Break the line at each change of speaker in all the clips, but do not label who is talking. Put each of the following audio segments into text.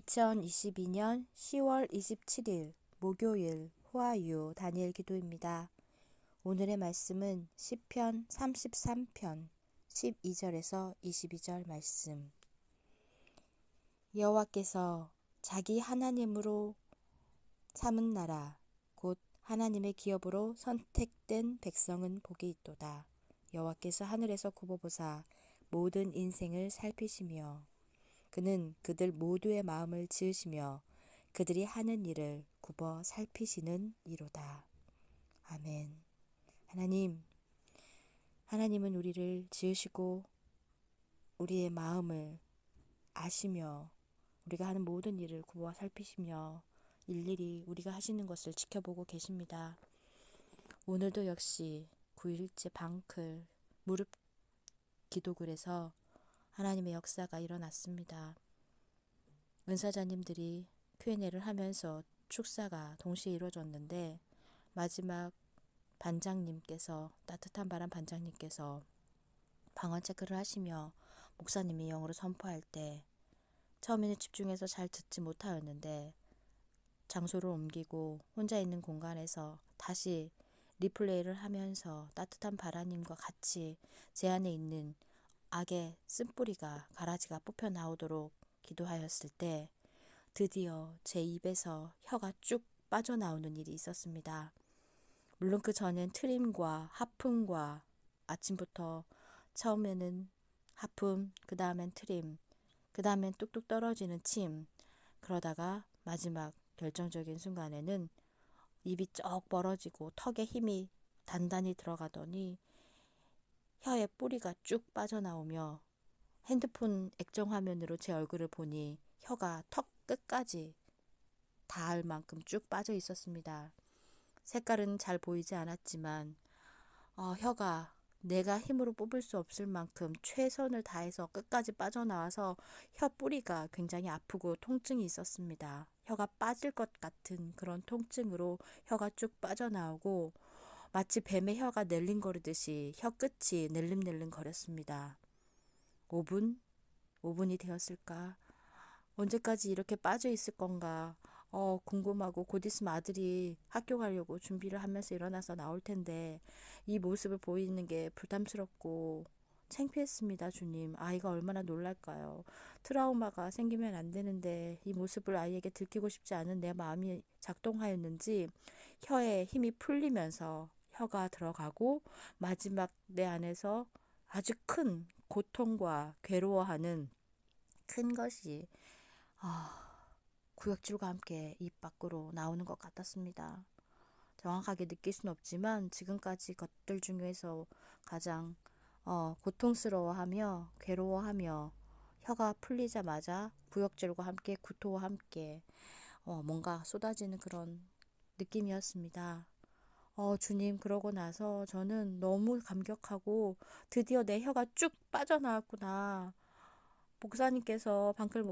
2022년 10월 27일 목요일 호아유 다니엘 기도입니다. 오늘의 말씀은 10편 33편 12절에서 22절 말씀. 여호와께서 자기 하나님으로 삼은 나라 곧 하나님의 기업으로 선택된 백성은 복이 있도다. 여호와께서 하늘에서 굽어보사 모든 인생을 살피시며 그는 그들 모두의 마음을 지으시며 그들이 하는 일을 굽어 살피시는 이로다. 아멘. 하나님, 하나님은 우리를 지으시고 우리의 마음을 아시며 우리가 하는 모든 일을 굽어 살피시며 일일이 우리가 하시는 것을 지켜보고 계십니다. 오늘도 역시 9일째 방클 무릎 기도글에서 하나님의 역사가 일어났습니다. 은사자님들이 Q&A를 하면서 축사가 동시에 이루어졌는데 마지막 반장님께서 따뜻한 바람 반장님께서 방언 체크를 하시며 목사님이 영어로 선포할 때 처음에는 집중해서 잘 듣지 못하였는데 장소를 옮기고 혼자 있는 공간에서 다시 리플레이를 하면서 따뜻한 바람님과 같이 제 안에 있는 악의 쓴뿌리가 가라지가 뽑혀 나오도록 기도하였을 때 드디어 제 입에서 혀가 쭉 빠져나오는 일이 있었습니다. 물론 그 전엔 트림과 하품과 아침부터 처음에는 하품, 그 다음엔 트림, 그 다음엔 뚝뚝 떨어지는 침, 그러다가 마지막 결정적인 순간에는 입이 쩍 벌어지고 턱에 힘이 단단히 들어가더니 혀에 뿌리가 쭉 빠져나오며 핸드폰 액정 화면으로 제 얼굴을 보니 혀가 턱 끝까지 닿을 만큼 쭉 빠져 있었습니다. 색깔은 잘 보이지 않았지만 어, 혀가 내가 힘으로 뽑을 수 없을 만큼 최선을 다해서 끝까지 빠져나와서 혀 뿌리가 굉장히 아프고 통증이 있었습니다. 혀가 빠질 것 같은 그런 통증으로 혀가 쭉 빠져나오고 마치 뱀의 혀가 낼링거리듯이 혀끝이 낼림낼림 거렸습니다. 5분? 5분이 되었을까? 언제까지 이렇게 빠져 있을 건가? 어, 궁금하고 곧 있으면 아들이 학교 가려고 준비를 하면서 일어나서 나올 텐데 이 모습을 보이는 게 부담스럽고 창피했습니다, 주님. 아이가 얼마나 놀랄까요? 트라우마가 생기면 안 되는데 이 모습을 아이에게 들키고 싶지 않은 내 마음이 작동하였는지 혀에 힘이 풀리면서 혀가 들어가고 마지막 내 안에서 아주 큰 고통과 괴로워하는 큰 것이 아, 구역질과 함께 입 밖으로 나오는 것 같았습니다. 정확하게 느낄 순 없지만 지금까지 것들 중에서 가장 어, 고통스러워하며 괴로워하며 혀가 풀리자마자 구역질과 함께 구토와 함께 어, 뭔가 쏟아지는 그런 느낌이었습니다. 어, 주님, 그러고 나서 저는 너무 감격하고 드디어 내 혀가 쭉 빠져나왔구나. 목사님께서 방글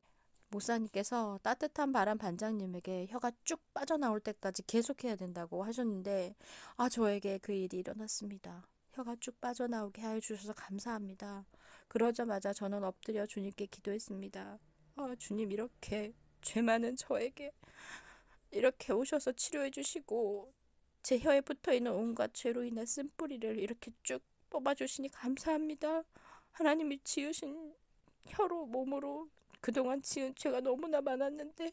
목사님께서 따뜻한 바람 반장님에게 혀가 쭉 빠져나올 때까지 계속해야 된다고 하셨는데 아 저에게 그 일이 일어났습니다. 혀가 쭉 빠져나오게 하여 주셔서 감사합니다. 그러자마자 저는 엎드려 주님께 기도했습니다. 아 주님 이렇게 죄 많은 저에게 이렇게 오셔서 치료해 주시고 제 혀에 붙어있는 온갖 죄로 인한 쓴뿌리를 이렇게 쭉 뽑아주시니 감사합니다. 하나님이 지으신 혀로 몸으로 그동안 지은 죄가 너무나 많았는데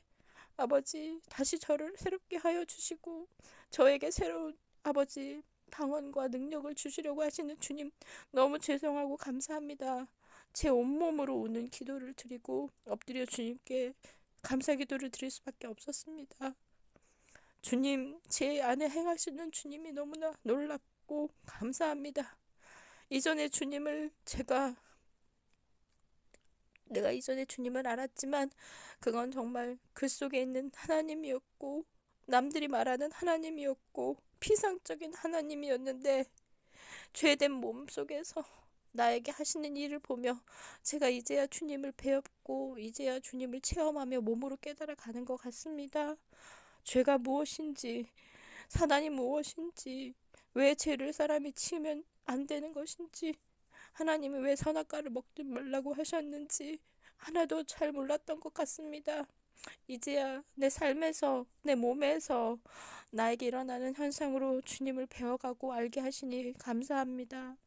아버지 다시 저를 새롭게 하여 주시고 저에게 새로운 아버지 방언과 능력을 주시려고 하시는 주님 너무 죄송하고 감사합니다. 제 온몸으로 우는 기도를 드리고 엎드려 주님께 감사 기도를 드릴 수밖에 없었습니다. 주님, 제 안에 행하시는 주님이 너무나 놀랍고 감사합니다. 이전에 주님을 제가 내가 이전에 주님을 알았지만 그건 정말 그 속에 있는 하나님이었고 남들이 말하는 하나님이었고 피상적인 하나님이었는데 죄된 몸 속에서 나에게 하시는 일을 보며 제가 이제야 주님을 배웠고 이제야 주님을 체험하며 몸으로 깨달아 가는 것 같습니다. 죄가 무엇인지 사단이 무엇인지 왜 죄를 사람이 치면 안 되는 것인지 하나님이 왜 선악과를 먹지 말라고 하셨는지 하나도 잘 몰랐던 것 같습니다. 이제야 내 삶에서 내 몸에서 나에게 일어나는 현상으로 주님을 배워가고 알게 하시니 감사합니다.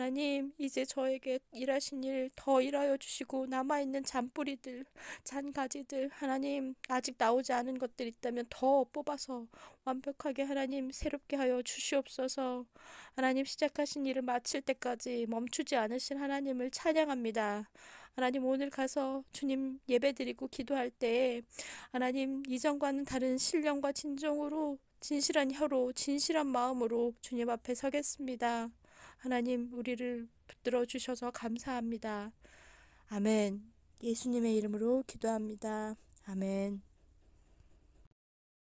하나님, 이제 저에게 일하신 일 더 일하여 주시고 남아있는 잔뿌리들, 잔가지들, 하나님, 아직 나오지 않은 것들 있다면 더 뽑아서 완벽하게 하나님 새롭게 하여 주시옵소서. 하나님 시작하신 일을 마칠 때까지 멈추지 않으신 하나님을 찬양합니다. 하나님 오늘 가서 주님 예배드리고 기도할 때 하나님 이전과는 다른 신령과 진정으로 진실한 혀로 진실한 마음으로 주님 앞에 서겠습니다. 하나님 우리를 붙들어 주셔서 감사합니다. 아멘. 예수님의 이름으로 기도합니다. 아멘.